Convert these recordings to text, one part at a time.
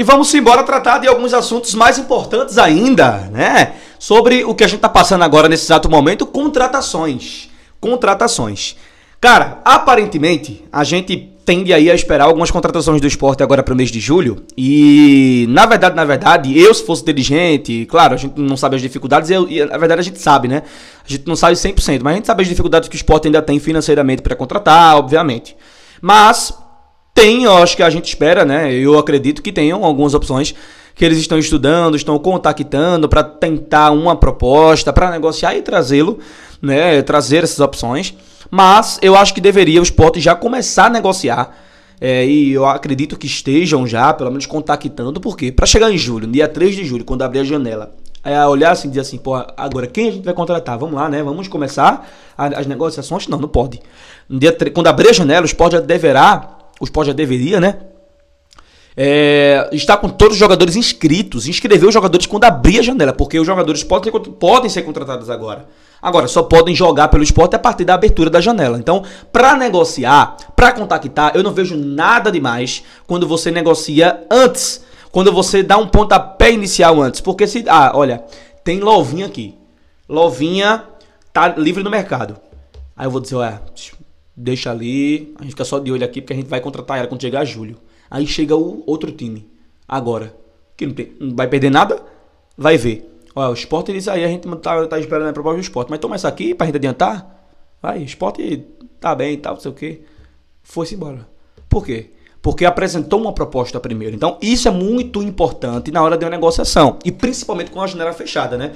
E vamos embora tratar de alguns assuntos mais importantes ainda, né? Sobre o que a gente está passando agora nesse exato momento, contratações. Contratações. Cara, aparentemente, a gente tende aí a esperar algumas contratações do esporte agora para o mês de julho. E, na verdade, na verdade, eu se fosse dirigente, claro, a gente não sabe as dificuldades, Eu, e na verdade a gente sabe, né? A gente não sabe 100%, mas a gente sabe as dificuldades que o esporte ainda tem financeiramente para contratar, obviamente. Mas tem, eu acho que a gente espera, né? Eu acredito que tenham algumas opções que eles estão estudando, estão contactando para tentar uma proposta, para negociar e trazê-lo, né? Trazer essas opções. Mas eu acho que deveria o portos já começar a negociar. É, e eu acredito que estejam já, pelo menos, contactando, porque para chegar em julho, dia 3 de julho, quando abrir a janela, é, olhar assim e dizer assim, pô, agora quem a gente vai contratar? Vamos lá, né? Vamos começar as negociações? Não, não pode. No dia 3, quando abrir a janela, o portos já deverá o Sport já deveria, né? É, está com todos os jogadores inscritos, inscrever os jogadores quando abrir a janela, porque os jogadores podem, podem ser contratados agora. Agora, só podem jogar pelo esporte a partir da abertura da janela. Então, para negociar, para contactar, eu não vejo nada demais quando você negocia antes, quando você dá um pontapé inicial antes. Porque se. Ah, olha, tem Lovinha aqui. Lovinha tá livre no mercado. Aí eu vou dizer, olha, deixa ali, a gente fica só de olho aqui porque a gente vai contratar ela quando chegar julho. Aí chega o outro time, agora, que não, tem, não vai perder nada, vai ver. Olha, o Sport diz aí, a gente tá, tá esperando a proposta do Sport, mas toma essa aqui pra gente adiantar. Vai, Sport tá bem e tá, tal, não sei o que. Foi-se embora. Por quê? Porque apresentou uma proposta primeiro. Então, isso é muito importante na hora de uma negociação. E principalmente com a janela fechada, né?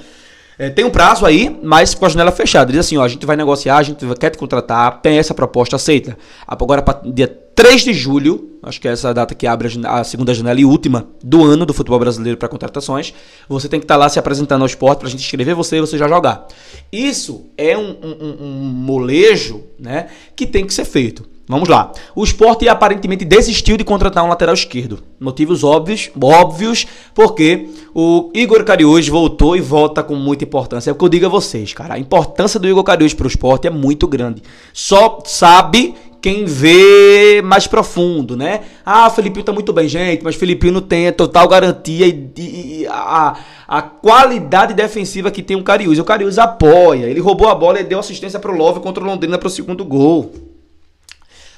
É, tem um prazo aí, mas com a janela fechada. Diz assim, ó, a gente vai negociar, a gente quer te contratar, tem essa proposta, aceita. Agora, dia 3 de julho, acho que é essa data que abre a, a segunda janela e última do ano do futebol brasileiro para contratações, você tem que estar tá lá se apresentando ao esporte para a gente escrever você e você já jogar. Isso é um, um, um molejo né, que tem que ser feito. Vamos lá. O esporte aparentemente desistiu de contratar um lateral esquerdo. Motivos óbvios, óbvios, porque o Igor Cariús voltou e volta com muita importância. É o que eu digo a vocês, cara. A importância do Igor Cariús para o esporte é muito grande. Só sabe quem vê mais profundo, né? Ah, Felipinho tá muito bem, gente, mas Felipinho não tem a total garantia e, e a, a qualidade defensiva que tem o Cariús. O Cariús apoia, ele roubou a bola e deu assistência para o Love contra o Londrina pro segundo gol.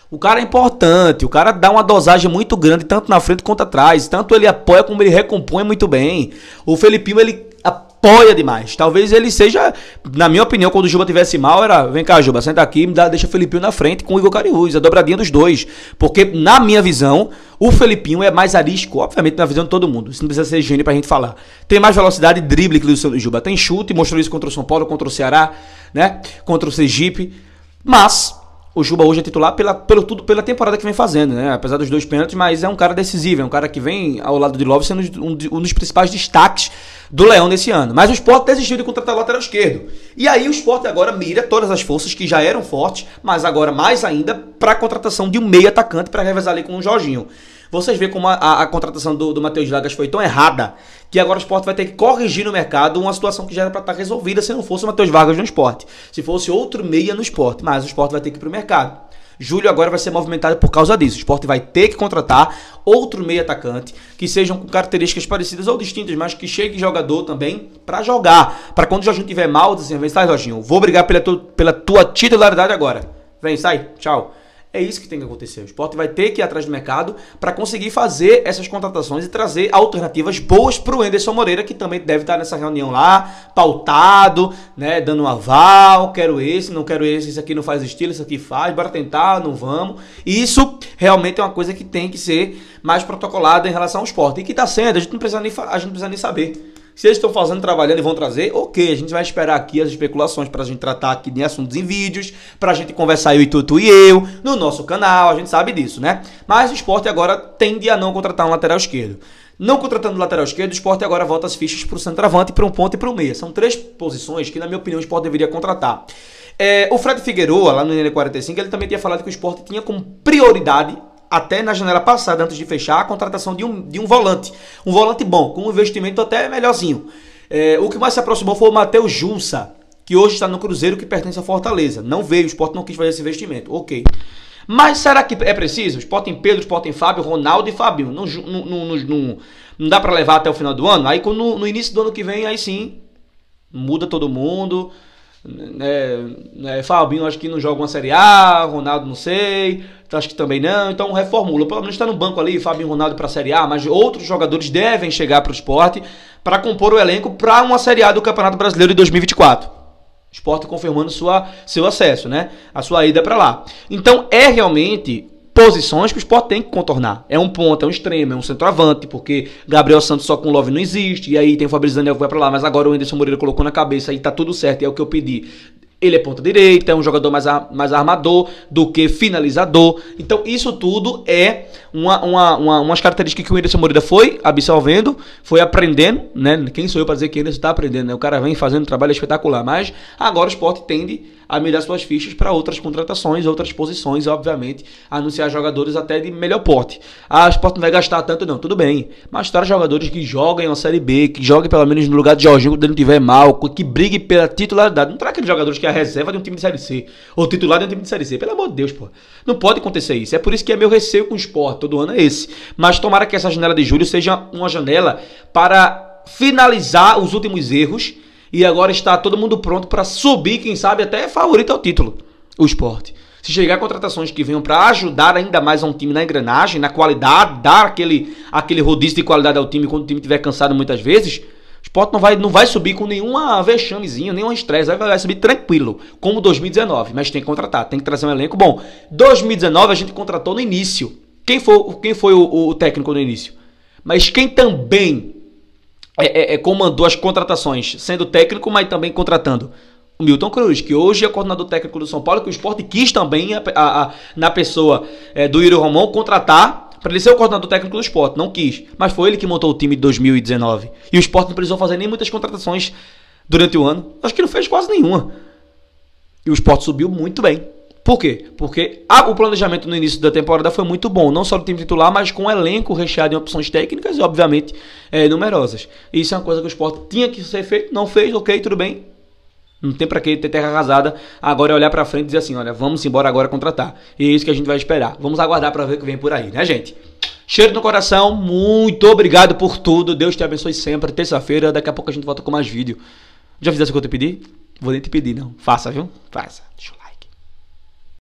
O cara é importante, o cara dá uma dosagem muito grande, tanto na frente quanto atrás. Tanto ele apoia como ele recompõe muito bem. O Felipinho, ele apoia demais. Talvez ele seja, na minha opinião, quando o Juba tivesse mal, era, vem cá, Juba, senta aqui, me deixa o Felipinho na frente com o Igor Cariúz, a dobradinha dos dois. Porque, na minha visão, o Felipinho é mais arisco, obviamente, na visão de todo mundo. Isso não precisa ser gênio pra gente falar. Tem mais velocidade drible que o Luciano Juba. Tem chute, mostrou isso contra o São Paulo, contra o Ceará, né? Contra o Sergipe. Mas o Juba hoje é titular pela, pelo tudo, pela temporada que vem fazendo, né? Apesar dos dois pênaltis, mas é um cara decisivo, é um cara que vem ao lado de Love sendo um, um dos principais destaques do Leão nesse ano. Mas o Sport desistiu de contratar o lateral esquerdo. E aí o Sport agora mira todas as forças que já eram fortes, mas agora mais ainda para a contratação de um meio atacante para revezar ali com o Jorginho. Vocês veem como a, a, a contratação do, do Matheus Vargas foi tão errada que agora o esporte vai ter que corrigir no mercado uma situação que já era para estar tá resolvida se não fosse o Matheus Vargas no esporte. Se fosse outro meia no esporte, mas o esporte vai ter que ir para o mercado. Julho agora vai ser movimentado por causa disso. O esporte vai ter que contratar outro meio atacante que sejam com características parecidas ou distintas, mas que chegue jogador também para jogar. Para quando o Jorginho tiver mal, dizer assim, vem, sai, Jorginho, vou brigar pela, pela tua titularidade agora. Vem, sai, tchau. É isso que tem que acontecer. O esporte vai ter que ir atrás do mercado para conseguir fazer essas contratações e trazer alternativas boas para o Anderson Moreira, que também deve estar nessa reunião lá, pautado, né, dando um aval, quero esse, não quero esse, isso aqui não faz estilo, isso aqui faz, bora tentar, não vamos. Isso realmente é uma coisa que tem que ser mais protocolada em relação ao esporte. E que está sendo, a gente não precisa nem, a gente não precisa nem saber. Se eles estão fazendo, trabalhando e vão trazer, ok, a gente vai esperar aqui as especulações para a gente tratar aqui de assuntos em vídeos, para a gente conversar eu e Tutu e eu, no nosso canal, a gente sabe disso, né? Mas o esporte agora tende a não contratar um lateral esquerdo. Não contratando o lateral esquerdo, o esporte agora volta as fichas para o centroavante, para um ponto e para o meia. São três posições que, na minha opinião, o esporte deveria contratar. É, o Fred Figueroa, lá no NN45, ele também tinha falado que o esporte tinha como prioridade até na janela passada, antes de fechar, a contratação de um, de um volante. Um volante bom, com um investimento até melhorzinho. É, o que mais se aproximou foi o Matheus Junça, que hoje está no Cruzeiro, que pertence à Fortaleza. Não veio, o Sport não quis fazer esse investimento. Ok. Mas será que é preciso? Sport em Pedro, Sport em Fábio, Ronaldo e Fabinho. Não, não, não, não, não dá para levar até o final do ano? Aí no, no início do ano que vem, aí sim, muda todo mundo. É, é, Fabinho acho que não joga uma Série A, Ronaldo não sei, acho que também não, então reformula. Pelo menos está no banco ali, Fabinho Ronaldo para a Série A, mas outros jogadores devem chegar para o esporte para compor o elenco para uma Série A do Campeonato Brasileiro de 2024. Esporte confirmando sua, seu acesso, né? A sua ida para lá. Então é realmente posições que o Esporte tem que contornar. É um ponto, é um extremo, é um centroavante, porque Gabriel Santos só com Love não existe, e aí tem o Fabrício Daniel que vai para lá, mas agora o Anderson Moreira colocou na cabeça e tá tudo certo, e é o que eu pedi. Ele é ponta direita, é um jogador mais, mais armador do que finalizador. Então, isso tudo é uma, uma, uma, umas características que o Anderson Moreira foi absorvendo, foi aprendendo, né? Quem sou eu para dizer que o Anderson está aprendendo, né? O cara vem fazendo um trabalho espetacular, mas agora o esporte tende a mirar suas fichas para outras contratações, outras posições, obviamente, anunciar jogadores até de melhor porte. Ah, o esporte não vai gastar tanto, não, tudo bem. Mas traz jogadores que joguem a Série B, que joguem pelo menos no lugar de Jorginho quando ele não tiver mal, que brigue pela titularidade. Não traz aqueles jogadores que é a reserva de um time de Série C. Ou titular de um time de Série C. Pelo amor de Deus, pô. Não pode acontecer isso. É por isso que é meu receio com o esporte todo ano é esse. Mas tomara que essa janela de julho seja uma janela para finalizar os últimos erros. E agora está todo mundo pronto para subir, quem sabe até favorito ao título. O esporte. Se chegar contratações que venham para ajudar ainda mais a um time na engrenagem, na qualidade, dar aquele, aquele rodízio de qualidade ao time quando o time estiver cansado muitas vezes Sport tipo, não vai, não vai subir com nenhuma vexamezinha, nenhuma estresse, vai, vai subir tranquilo, como 2019, mas tem que contratar, tem que trazer um elenco bom. 2019 a gente contratou no início. Quem foi, quem foi o, o técnico no início? Mas quem também é, é, é, comandou as contratações, sendo técnico, mas também contratando? O Milton Cruz, que hoje é coordenador técnico do São Paulo, que o esporte quis também, a, a, a, na pessoa é, do Yuri Romão, contratar para ele ser o coordenador técnico do esporte, não quis. Mas foi ele que montou o time de 2019. E o esporte não precisou fazer nem muitas contratações durante o ano. Acho que não fez quase nenhuma. E o esporte subiu muito bem. Por quê? Porque a, o planejamento no início da temporada foi muito bom, não só do time titular, mas com um elenco recheado em opções técnicas e, obviamente, é, numerosas. Isso é uma coisa que o esporte tinha que ser feito, não fez, ok, tudo bem, não tem para que ter terra arrasada agora é olhar para frente e dizer assim, olha, vamos embora agora contratar. E é isso que a gente vai esperar. Vamos aguardar para ver o que vem por aí, né, gente? Cheiro no coração, muito obrigado por tudo. Deus te abençoe sempre. Terça-feira, daqui a pouco a gente volta com mais vídeo. Já fizesse o que eu te pedi? Vou nem te pedir, não. Faça, viu? Faça. Deixa eu lá.